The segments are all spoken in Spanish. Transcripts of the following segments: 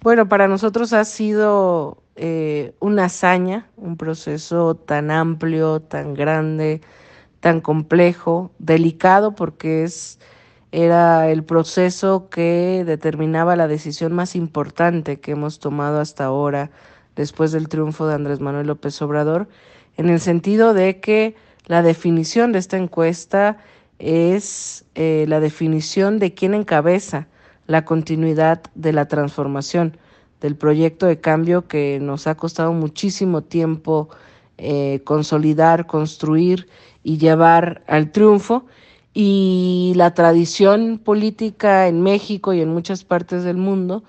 Bueno, para nosotros ha sido eh, una hazaña, un proceso tan amplio, tan grande, tan complejo, delicado, porque es, era el proceso que determinaba la decisión más importante que hemos tomado hasta ahora, después del triunfo de Andrés Manuel López Obrador, en el sentido de que la definición de esta encuesta es eh, la definición de quién encabeza la continuidad de la transformación, del proyecto de cambio que nos ha costado muchísimo tiempo eh, consolidar, construir y llevar al triunfo. Y la tradición política en México y en muchas partes del mundo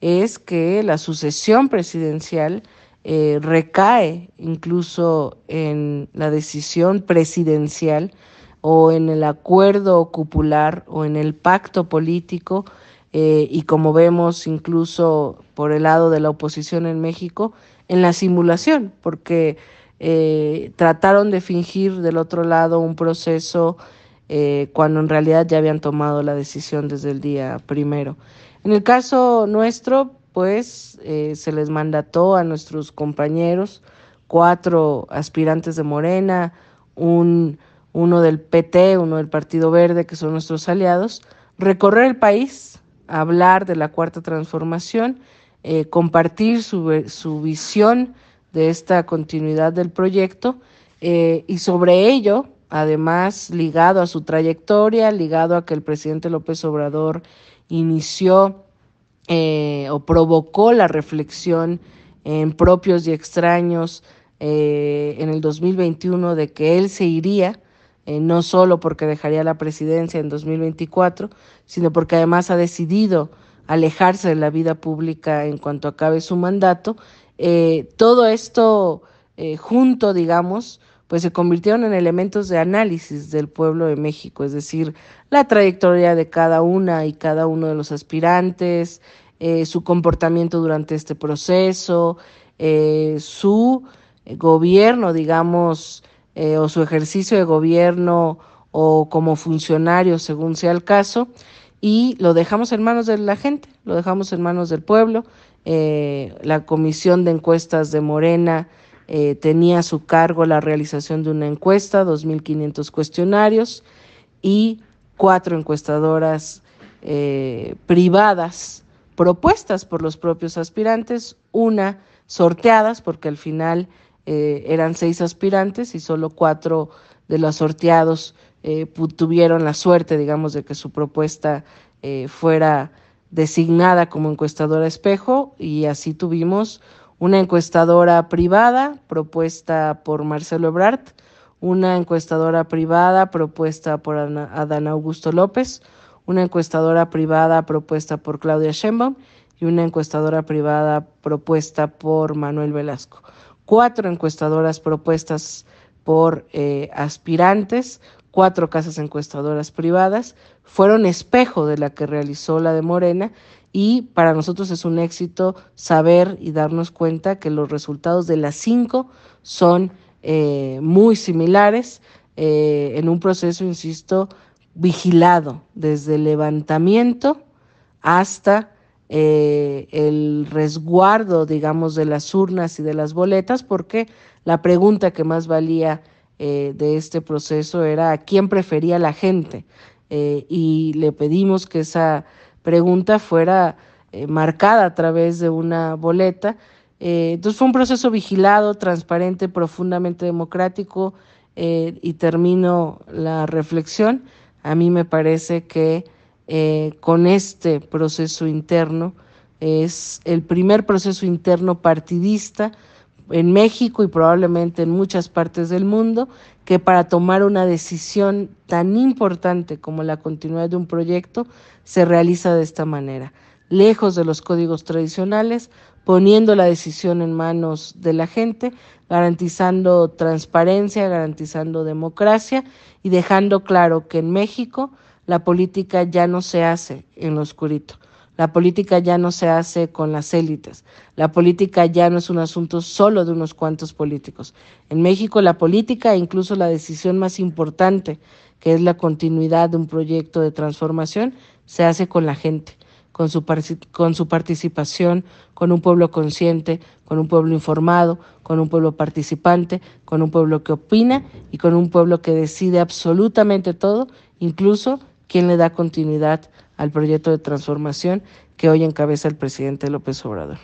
es que la sucesión presidencial eh, recae incluso en la decisión presidencial o en el acuerdo cupular o en el pacto político eh, y como vemos incluso por el lado de la oposición en México, en la simulación, porque eh, trataron de fingir del otro lado un proceso eh, cuando en realidad ya habían tomado la decisión desde el día primero. En el caso nuestro, pues se les mandató a nuestros compañeros, cuatro aspirantes de Morena, un, uno del PT, uno del Partido Verde, que son nuestros aliados, recorrer el país hablar de la cuarta transformación, eh, compartir su, visión de esta continuidad del proyecto eh, y sobre ello, además ligado a su trayectoria, ligado a que el presidente López Obrador inició eh, o provocó la reflexión en propios y extraños en el 2021 de que él se iría eh, no solo porque dejaría la presidencia en 2024, sino porque además ha decidido alejarse de la vida pública en cuanto acabe su mandato. Eh, todo esto eh, junto, digamos, pues se convirtieron en elementos de análisis del pueblo de México, es decir, la trayectoria de cada una y cada uno de los aspirantes, su comportamiento durante este proceso, su gobierno, digamos, eh, o su ejercicio de gobierno o como funcionario, según sea el caso, y lo dejamos en manos de la gente, lo dejamos en manos del pueblo. Eh, la comisión de encuestas de Morena eh, tenía a su cargo la realización de una encuesta, 2.500 cuestionarios y cuatro encuestadoras privadas propuestas por los propios aspirantes, una sorteadas porque al final eh, eran seis aspirantes y solo cuatro de los sorteados eh, tuvieron la suerte, digamos, de que su propuesta eh, fuera designada como encuestadora espejo y así tuvimos una encuestadora privada propuesta por Marcelo Ebrard, una encuestadora privada propuesta por Adán Augusto López, una encuestadora privada propuesta por Claudia Sheinbaum y una encuestadora privada propuesta por Manuel Velasco cuatro encuestadoras propuestas por eh, aspirantes, cuatro casas encuestadoras privadas, fueron espejo de la que realizó la de Morena y para nosotros es un éxito saber y darnos cuenta que los resultados de las cinco son eh, muy similares eh, en un proceso, insisto, vigilado desde el levantamiento hasta eh, el resguardo, digamos, de las urnas y de las boletas, porque la pregunta que más valía eh, de este proceso era a quién prefería la gente. Eh, y le pedimos que esa pregunta fuera marcada a través de una boleta. entonces fue un proceso vigilado, transparente, profundamente democrático. y termino la reflexión. A mí me parece que eh, con este proceso interno. Es el primer proceso interno partidista en México y probablemente en muchas partes del mundo, que para tomar una decisión tan importante como la continuidad de un proyecto se realiza de esta manera, lejos de los códigos tradicionales, poniendo la decisión en manos de la gente, garantizando transparencia, garantizando democracia y dejando claro que en México la política ya no se hace en lo oscurito. La política ya no se hace con las élites. La política ya no es un asunto solo de unos cuantos políticos. En México la política e incluso la decisión más importante, que es la continuidad de un proyecto de transformación, se hace con la gente, con su, con su participación, con un pueblo consciente, con un pueblo informado, con un pueblo participante, con un pueblo que opina y con un pueblo que decide absolutamente todo, incluso quien le da continuidad al proyecto de transformación que hoy encabeza el presidente López Obrador.